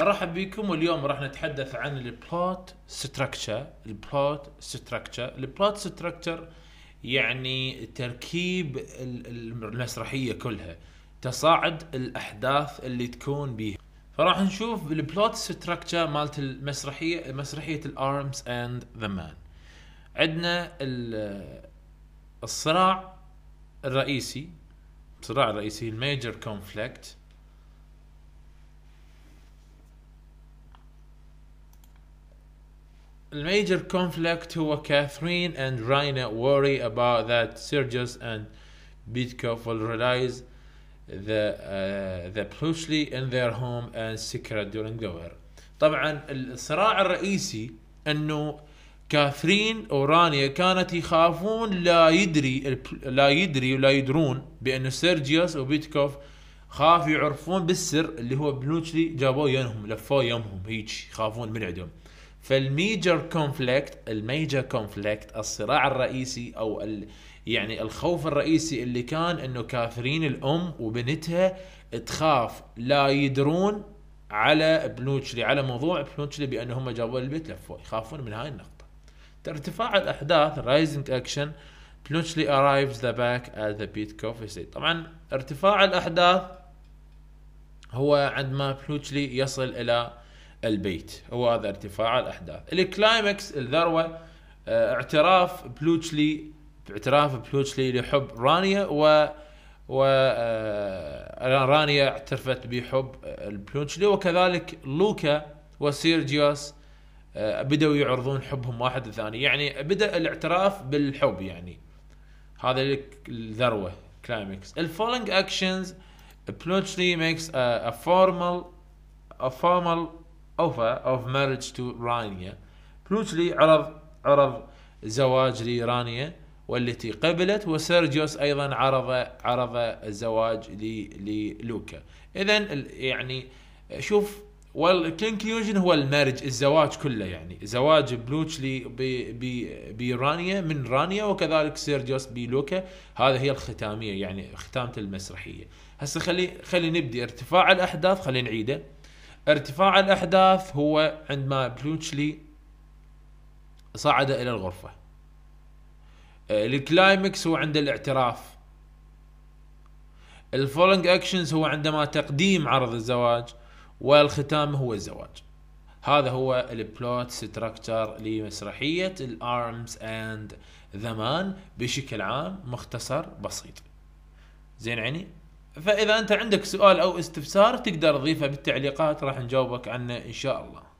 ارحب بكم واليوم راح نتحدث عن البلوت ستراكشر البلوت ستراكشر البلوت ستراكشر يعني تركيب المسرحيه كلها تصاعد الاحداث اللي تكون بيها فراح نشوف البلوت ستراكشر مالت المسرحيه مسرحيه الارمز اند ذا مان عندنا الصراع الرئيسي الصراع الرئيسي الميجر كونفليكت الميجر كونفليكت هو كاثرين اند راينا وري اباوت ذات Sergius اند Bitko will ريلايز ذا ذا بلوشلي ان ذير هوم اند سيكريت دورينج ذا وير طبعا الصراع الرئيسي انه كاثرين ورانيا كانت يخافون لا يدري لا يدري ولا يدرون بان سيرجيوس وبيتكوف خاف يعرفون بالسر اللي هو بلوتشلي جابوه يمهم لفوه يمهم هيك يخافون من عندهم. فالميجر كونفليكت الميجر كونفليكت الصراع الرئيسي او ال يعني الخوف الرئيسي اللي كان انه كاثرين الام وبنتها تخاف لا يدرون على بلوتشلي على موضوع بلوتشلي بانهم جابوه البيت لفوه يخافون من هاي النقطه ارتفاع الاحداث رايزنج اكشن بلوتشلي ارايفز ذا باك ذا بيت كوفي سيت طبعا ارتفاع الاحداث هو عندما بلوتشلي يصل الى البيت هو هذا ارتفاع الأحداث الكلايمكس الذروة آه، اعتراف بلوتشلي باعتراف بلوتشلي لحب رانيا و و آه، رانيا اعترفت بحب آه، البلوتشلي وكذلك لوكا وسيرجيوس بدأوا يعرضون حبهم واحد الثاني يعني بدأ الاعتراف بالحب يعني هذا الذروة كلايمكس الفولينج اكشنز بلوتشلي ميكس ا فورمال a formal اوفا اوف ماريج تو رانيا بلوتشلي عرض عرض زواج لرانيا والتي قبلت وسيرجيوس ايضا عرض عرض الزواج للوكا اذا يعني شوف والكونكلوجن هو المارج الزواج كله يعني زواج بلوتشلي برانيا من رانيا وكذلك سيرجيوس بلوكا هذا هي الختاميه يعني ختامه المسرحيه هسه خلي خلي نبدي ارتفاع الاحداث خلي نعيده ارتفاع الأحداث هو عندما بلوتشلي صعد إلى الغرفة آه، الكلايمكس هو عند الاعتراف الفولنج اكشنز هو عندما تقديم عرض الزواج والختام هو الزواج هذا هو البلوت ستراكتر لمسرحية الارمز اند ذمان بشكل عام مختصر بسيط زين عيني فاذا انت عندك سؤال او استفسار تقدر تضيفه بالتعليقات راح نجاوبك عنه ان شاء الله